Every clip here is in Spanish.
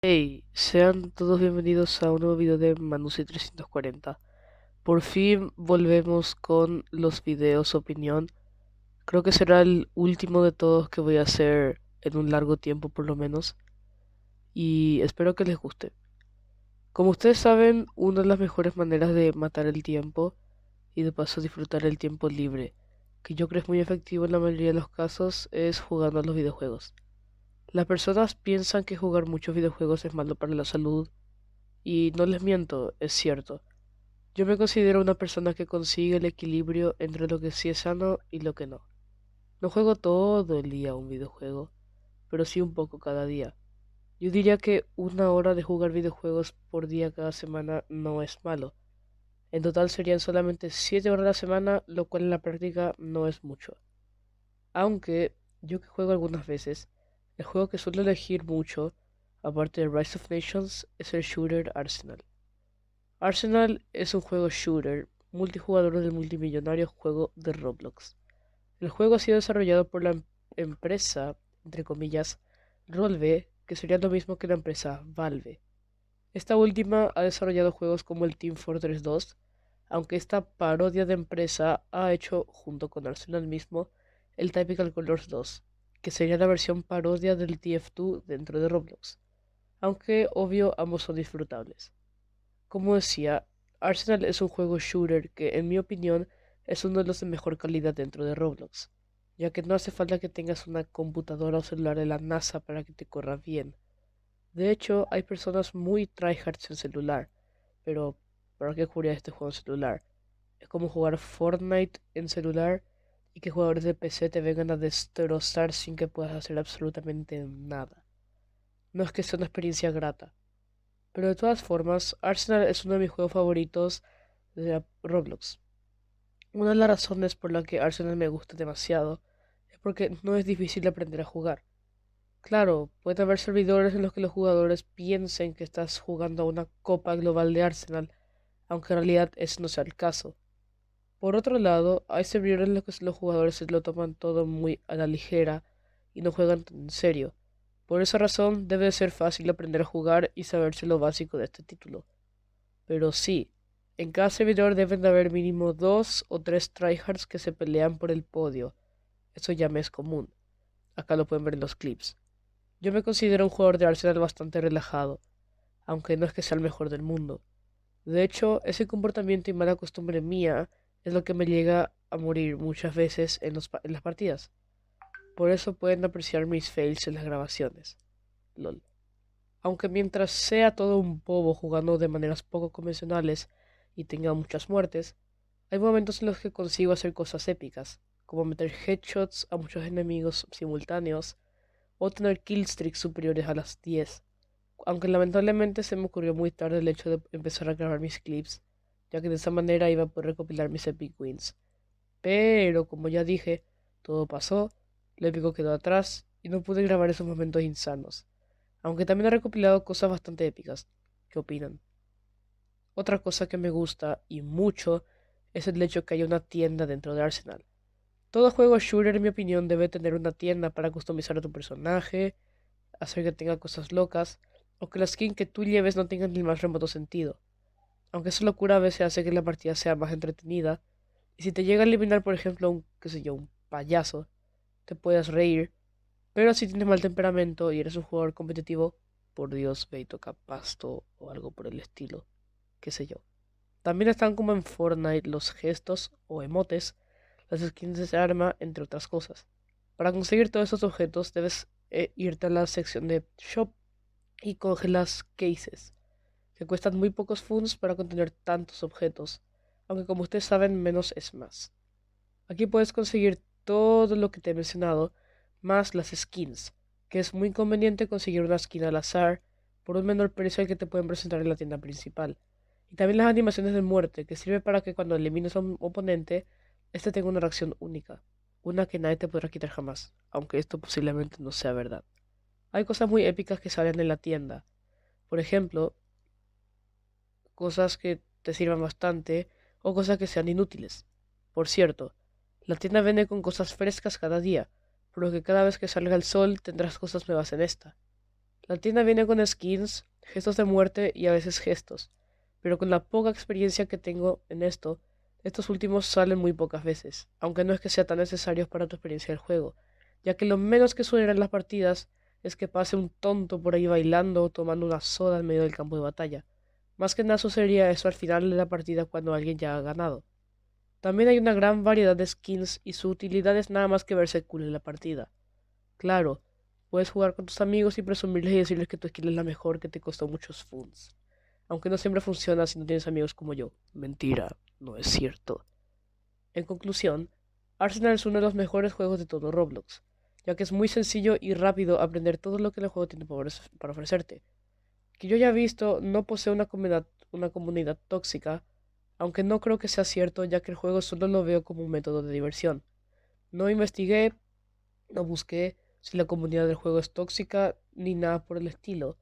Hey, sean todos bienvenidos a un nuevo video de Manusi 340. Por fin volvemos con los videos opinión. Creo que será el último de todos que voy a hacer en un largo tiempo por lo menos. Y espero que les guste. Como ustedes saben, una de las mejores maneras de matar el tiempo y de paso disfrutar el tiempo libre, que yo creo es muy efectivo en la mayoría de los casos, es jugando a los videojuegos. Las personas piensan que jugar muchos videojuegos es malo para la salud y no les miento, es cierto. Yo me considero una persona que consigue el equilibrio entre lo que sí es sano y lo que no. No juego todo el día un videojuego, pero sí un poco cada día. Yo diría que una hora de jugar videojuegos por día cada semana no es malo. En total serían solamente 7 horas a la semana, lo cual en la práctica no es mucho. Aunque yo que juego algunas veces, el juego que suelo elegir mucho, aparte de Rise of Nations, es el shooter Arsenal. Arsenal es un juego shooter multijugador del multimillonario juego de Roblox. El juego ha sido desarrollado por la em-, empresa, entre comillas, Rolve, que sería lo mismo que la empresa Valve. Esta última ha desarrollado juegos como el Team Fortress 2, aunque esta parodia de empresa ha hecho, junto con Arsenal mismo, el Typical Colors 2, que sería la versión parodia del TF2 dentro de Roblox, aunque obvio ambos son disfrutables. Como decía, Arsenal es un juego shooter que en mi opinión es uno de los de mejor calidad dentro de Roblox, ya que no hace falta que tengas una computadora o celular de la NASA para que te corra bien. De hecho, hay personas muy tryhards en celular, pero ¿para qué jugar este juego en celular? Es como jugar Fortnite en celular y que jugadores de PC te vengan a destrozar sin que puedas hacer absolutamente nada. No es que sea una experiencia grata. Pero de todas formas, Arsenal es uno de mis juegos favoritos de Roblox. Una de las razones por la que Arsenal me gusta demasiado es porque no es difícil aprender a jugar. Claro, puede haber servidores en los que los jugadores piensen que estás jugando a una copa global de Arsenal, aunque en realidad ese no sea el caso. Por otro lado, hay servidores en los que los jugadores se lo toman todo muy a la ligera y no juegan en serio. Por esa razón, debe ser fácil aprender a jugar y saberse lo básico de este título. Pero sí, en cada servidor deben de haber mínimo dos o tres tryhards que se pelean por el podio. Eso ya me es común. Acá lo pueden ver en los clips. Yo me considero un jugador de Arsenal bastante relajado, aunque no es que sea el mejor del mundo. De hecho, ese comportamiento y mala costumbre mía es lo que me llega a morir muchas veces en, las partidas. Por eso pueden apreciar mis fails en las grabaciones. LOL. Aunque mientras sea todo un bobo jugando de maneras poco convencionales y tenga muchas muertes, hay momentos en los que consigo hacer cosas épicas, como meter headshots a muchos enemigos simultáneos o tener killstreaks superiores a las 10. Aunque lamentablemente se me ocurrió muy tarde el hecho de empezar a grabar mis clips ya que de esa manera iba a poder recopilar mis Epic Wins. Pero, como ya dije, todo pasó, lo épico quedó atrás y no pude grabar esos momentos insanos. Aunque también he recopilado cosas bastante épicas. ¿Qué opinan? Otra cosa que me gusta y mucho es el hecho que haya una tienda dentro de Arsenal. Todo juego shooter, en mi opinión, debe tener una tienda para customizar a tu personaje, hacer que tenga cosas locas, o que la skin que tú lleves no tenga ni el más remoto sentido. Aunque esa locura a veces hace que la partida sea más entretenida, y si te llega a eliminar, por ejemplo, un, qué sé yo, un payaso, te puedes reír, pero si tienes mal temperamento y eres un jugador competitivo, por Dios, ve y toca pasto o algo por el estilo, qué sé yo. También están como en Fortnite los gestos o emotes, las skins de arma, entre otras cosas. Para conseguir todos esos objetos debes eh, irte a la sección de shop y coge las cases que cuestan muy pocos funds para contener tantos objetos, aunque como ustedes saben, menos es más. Aquí puedes conseguir todo lo que te he mencionado, más las skins, que es muy conveniente conseguir una skin al azar por un menor precio al que te pueden presentar en la tienda principal. Y también las animaciones de muerte, que sirve para que cuando elimines a un oponente, este tenga una reacción única, una que nadie te podrá quitar jamás, aunque esto posiblemente no sea verdad. Hay cosas muy épicas que salen en la tienda. Por ejemplo, cosas que te sirvan bastante o cosas que sean inútiles. Por cierto, la tienda vende con cosas frescas cada día, por lo que cada vez que salga el sol tendrás cosas nuevas en esta. La tienda viene con skins, gestos de muerte y a veces gestos, pero con la poca experiencia que tengo en esto, estos últimos salen muy pocas veces, aunque no es que sea tan necesarios para tu experiencia del juego, ya que lo menos que suelen en las partidas es que pase un tonto por ahí bailando o tomando una soda en medio del campo de batalla. Más que nada sucedería eso al final de la partida cuando alguien ya ha ganado. También hay una gran variedad de skins y su utilidad es nada más que verse cool en la partida. Claro, puedes jugar con tus amigos y presumirles y decirles que tu skin es la mejor que te costó muchos funds. Aunque no siempre funciona si no tienes amigos como yo. Mentira, no es cierto. En conclusión, Arsenal es uno de los mejores juegos de todo Roblox, ya que es muy sencillo y rápido aprender todo lo que el juego tiene para ofrecerte que yo he visto no posee una comunidad, una comunidad tóxica, aunque no creo que sea cierto ya que el juego solo lo veo como un método de diversión. No investigué, no busqué si la comunidad del juego es tóxica ni nada por el estilo,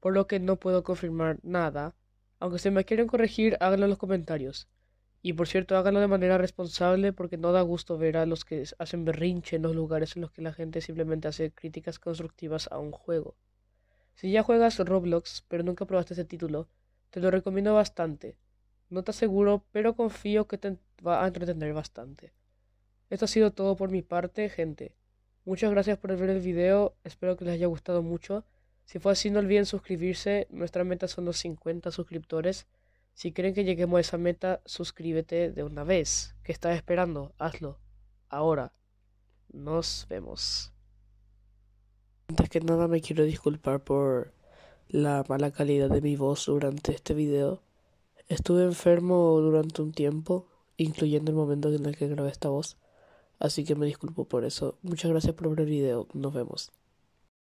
por lo que no puedo confirmar nada. Aunque si me quieren corregir, háganlo en los comentarios. Y por cierto, háganlo de manera responsable porque no da gusto ver a los que hacen berrinche en los lugares en los que la gente simplemente hace críticas constructivas a un juego. Si ya juegas Roblox, pero nunca probaste ese título, te lo recomiendo bastante. No te aseguro, pero confío que te va a entretener bastante. Esto ha sido todo por mi parte, gente. Muchas gracias por ver el video, espero que les haya gustado mucho. Si fue así, no olviden suscribirse, nuestra meta son los 50 suscriptores. Si creen que lleguemos a esa meta, suscríbete de una vez. ¿Qué estás esperando? Hazlo. Ahora. Nos vemos. Antes que nada me quiero disculpar por la mala calidad de mi voz durante este video. Estuve enfermo durante un tiempo, incluyendo el momento en el que grabé esta voz, así que me disculpo por eso. Muchas gracias por ver el video, nos vemos.